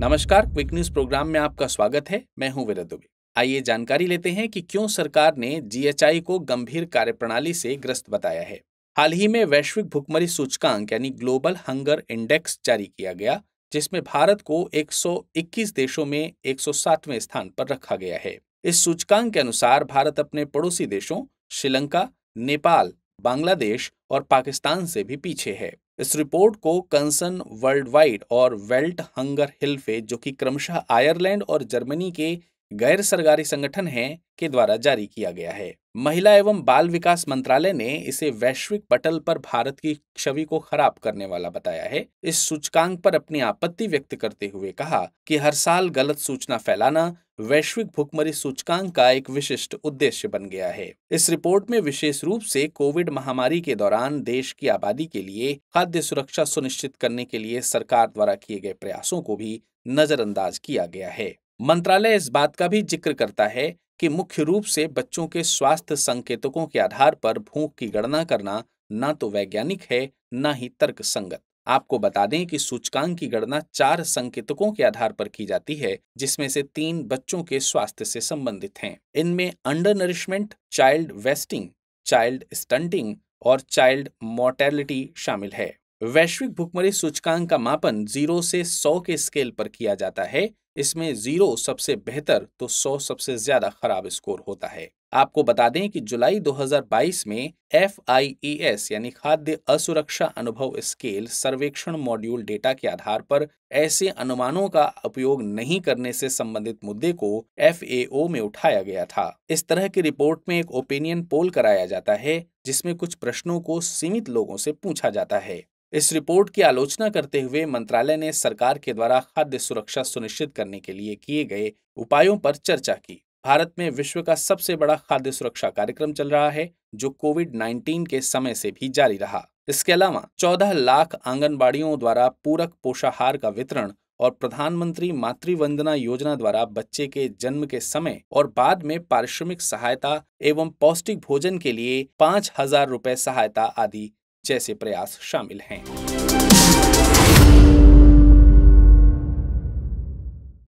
नमस्कार quick news programme में आपका स्वागत है मैं हूं विरत दुबे आइए जानकारी लेते हैं कि क्यों सरकार ने जीएचआई को गंभीर कार्यप्रणाली से ग्रस्त बताया है हाल ही में वैश्विक भुखमरी सूचकांक यानी ग्लोबल हंगर इंडेक्स जारी किया गया जिसमें भारत को 121 देशों में 107वें स्थान पर रखा गया है इस सूचकांक के अनुसार भारत अपने पड़ोसी देशों श्रीलंका नेपाल बांग्लादेश और पाकिस्तान से भी पीछे है इस रिपोर्ट को कंसर्न वर्ल्ड वाइड और वेल्ट हंगर हिल्फे जो कि क्रमशः आयरलैंड और जर्मनी के गैर सरकारी संगठन हैं के द्वारा जारी किया गया है महिला एवं बाल विकास मंत्रालय ने इसे वैश्विक पटल पर भारत की छवि को खराब करने वाला बताया है इस सूचकांक पर अपनी आपत्ति व्यक्त करते हुए कहा कि हर साल गलत सूचना फैलाना वैश्विक भुखमरी सूचकांक का एक विशिष्ट उद्देश्य बन गया है इस रिपोर्ट में विशेष रूप से कोविड महामारी के दौरान देश की आबादी के लिए खाद्य सुरक्षा सुनिश्चित करने के लिए सरकार द्वारा किए गए प्रयासों को भी नजरअंदाज किया गया है मंत्रालय इस बात का भी जिक्र करता है कि मुख्य रूप से बच्चों के स्वास्थ्य संकेतकों के आधार पर भूख की गणना करना न तो वैज्ञानिक है न ही तर्क संगत आपको बता दें कि सूचकांक की गणना चार संकेतकों के आधार पर की जाती है जिसमें से तीन बच्चों के स्वास्थ्य से संबंधित हैं इनमें undernourishment child wasting child stunting और चाइल्ड मोर्टेलिटी शामिल है वैश्विक भुखमरी सूचकांक का मापन जीरो से सौ के स्केल पर किया जाता है इसमें जीरो सबसे बेहतर तो सौ सबसे ज्यादा खराब स्कोर होता है आपको बता दें कि जुलाई 2022 में एफ यानी खाद्य असुरक्षा अनुभव स्केल सर्वेक्षण मॉड्यूल डेटा के आधार पर ऐसे अनुमानों का उपयोग नहीं करने से संबंधित मुद्दे को एफ में उठाया गया था इस तरह की रिपोर्ट में एक ओपिनियन पोल कराया जाता है जिसमें कुछ प्रश्नों को सीमित लोगों से पूछा जाता है इस रिपोर्ट की आलोचना करते हुए मंत्रालय ने सरकार के द्वारा खाद्य सुरक्षा सुनिश्चित करने के लिए किए गए उपायों पर चर्चा की भारत में विश्व का सबसे बड़ा खाद्य सुरक्षा कार्यक्रम चल रहा है जो कोविड 19 के समय से भी जारी रहा इसके अलावा 14 लाख आंगनबाड़ियों द्वारा पूरक पोषाहार का वितरण और प्रधानमंत्री मातृ वंदना योजना द्वारा बच्चे के जन्म के समय और बाद में पारिश्रमिक सहायता एवं पौष्टिक भोजन के लिए पाँच हजार रूपए सहायता आदि जैसे प्रयास शामिल हैं